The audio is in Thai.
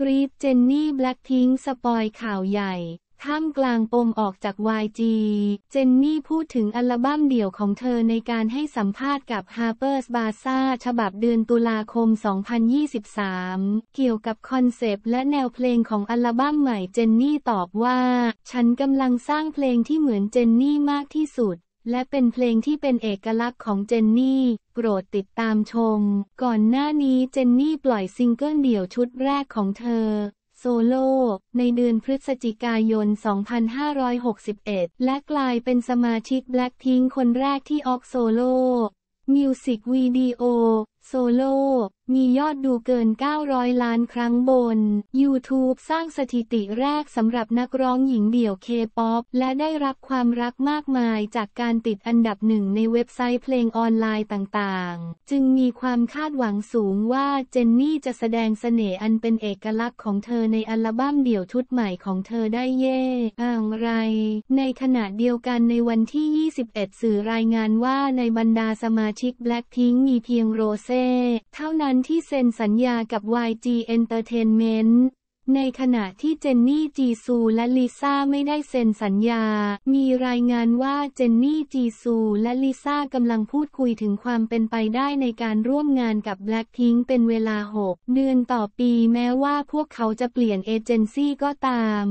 กรีดเจนนี่ แบล็คทิ้งสปอยข่าวใหญ่ท่ามกลางปมออกจาก YG เจนนี่พูดถึงอัลบั้มเดี่ยวของเธอในการให้สัมภาษณ์กับ Harper's b a z a a าฉบับเดือนตุลาคม 2023 เกี่ยวกับคอนเซปต์และแนวเพลงของอัลบั้มใหม่ เจนนี่ตอบว่า ฉันกำลังสร้างเพลงที่เหมือนเจนนี่มากที่สุดและเป็นเพลงที่เป็นเอกลักษณ์ของเจนนี่ โปรดติดตามชม ก่อนหน้านี้เจนนี่ปล่อยซิงเกิลเดี่ยวชุดแรกของเธอ โซโล่ในเดือนพฤศจิกายน 2561 และกลายเป็นสมาชิก Blackpink คนแรกที่ออกโซโล่มิวสิกวิดีโอโซโล่มียอดดูเกิน 900 ล้านครั้งบน YouTube สร้างสถิติแรกสำหรับนักร้องหญิงเดี่ยวเคป๊อปและได้รับความรักมากมายจากการติดอันดับหนึ่งในเว็บไซต์เพลงออนไลน์ต่างๆ จึงมีความคาดหวังสูงว่าเจนนี่จะแสดงเสน่ห์อันเป็นเอกลักษณ์ของเธอในอัลบั้มเดี่ยวชุดใหม่ของเธอได้เย่อะไร ในขณะเดียวกันในวันที่ 21 สื่อรายงานว่าในบรรดาสมาชิก Blackpink มีเพียงโรเซเท่านั้นที่เซ็นสัญญากับ YG Entertainment ในขณะที่เจนนี่ จีซูและลิซ่าไม่ได้เซ็นสัญญา มีรายงานว่าเจนนี่ จีซูและลิซ่ากำลังพูดคุยถึงความเป็นไปได้ในการร่วมงานกับ Blackpink เป็นเวลา 6 เดือนต่อปีแม้ว่าพวกเขาจะเปลี่ยนเอเจนซี่ก็ตาม